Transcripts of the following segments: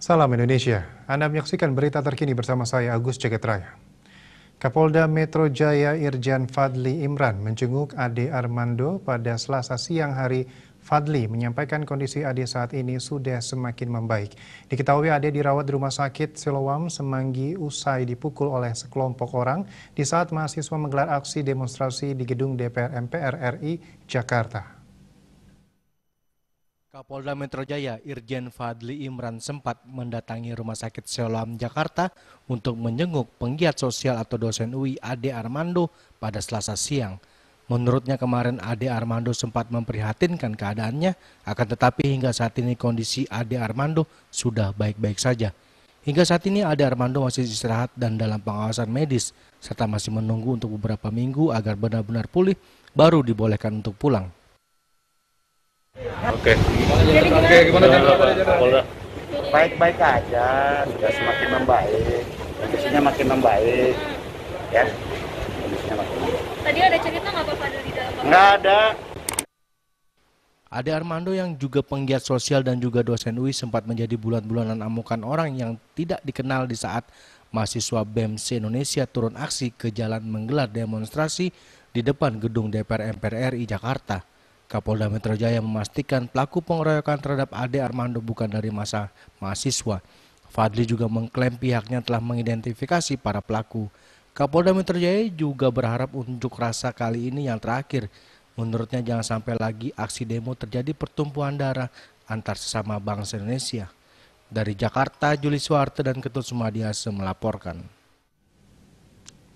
Salam Indonesia. Anda menyaksikan berita terkini bersama saya Agus Cegetraya. Kapolda Metro Jaya Irjen Fadli Imran menjenguk Ade Armando pada Selasa siang hari. Fadli menyampaikan kondisi Ade saat ini sudah semakin membaik. Diketahui Ade dirawat di rumah sakit Siloam Semanggi usai dipukul oleh sekelompok orang di saat mahasiswa menggelar aksi demonstrasi di gedung DPR MPR RI Jakarta. Kapolda Metro Jaya Irjen Fadli Imran sempat mendatangi Rumah Sakit Seolam Jakarta untuk menjenguk penggiat sosial atau dosen UI Ade Armando pada Selasa siang. Menurutnya kemarin Ade Armando sempat memprihatinkan keadaannya, akan tetapi hingga saat ini kondisi Ade Armando sudah baik-baik saja. Hingga saat ini Ade Armando masih istirahat dan dalam pengawasan medis, serta masih menunggu untuk beberapa minggu agar benar-benar pulih, baru dibolehkan untuk pulang. Oke. Oke, gimana Kapolda? Baik-baik aja, sudah semakin membaik. Kondisinya makin membaik. Ya. Kondisinya makin membaik. Tadi ada cerita nggak Pak Fadil di dalam? Nggak ada. Ade Armando yang juga penggiat sosial dan juga dosen UI sempat menjadi bulan-bulanan amukan orang yang tidak dikenal di saat mahasiswa BEMC Indonesia turun aksi ke jalan menggelar demonstrasi di depan gedung DPR MPR RI Jakarta. Kapolda Metro Jaya memastikan pelaku pengeroyokan terhadap Ade Armando bukan dari masa mahasiswa. Fadli juga mengklaim pihaknya telah mengidentifikasi para pelaku. Kapolda Metro Jaya juga berharap unjuk rasa kali ini yang terakhir. Menurutnya jangan sampai lagi aksi demo terjadi pertumpuhan darah antar sesama bangsa Indonesia. Dari Jakarta, Juli Suwarte dan Ketut Sumadiase melaporkan.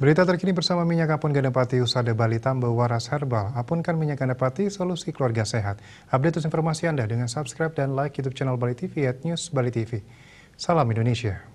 Berita terkini bersama Minyak Apun Gandapati Usada Bali Tambah Waras Herbal. Apunkan Minyak Gandapati solusi keluarga sehat. Update terus informasi Anda dengan subscribe dan like YouTube channel Bali TV at News Bali TV. Salam Indonesia.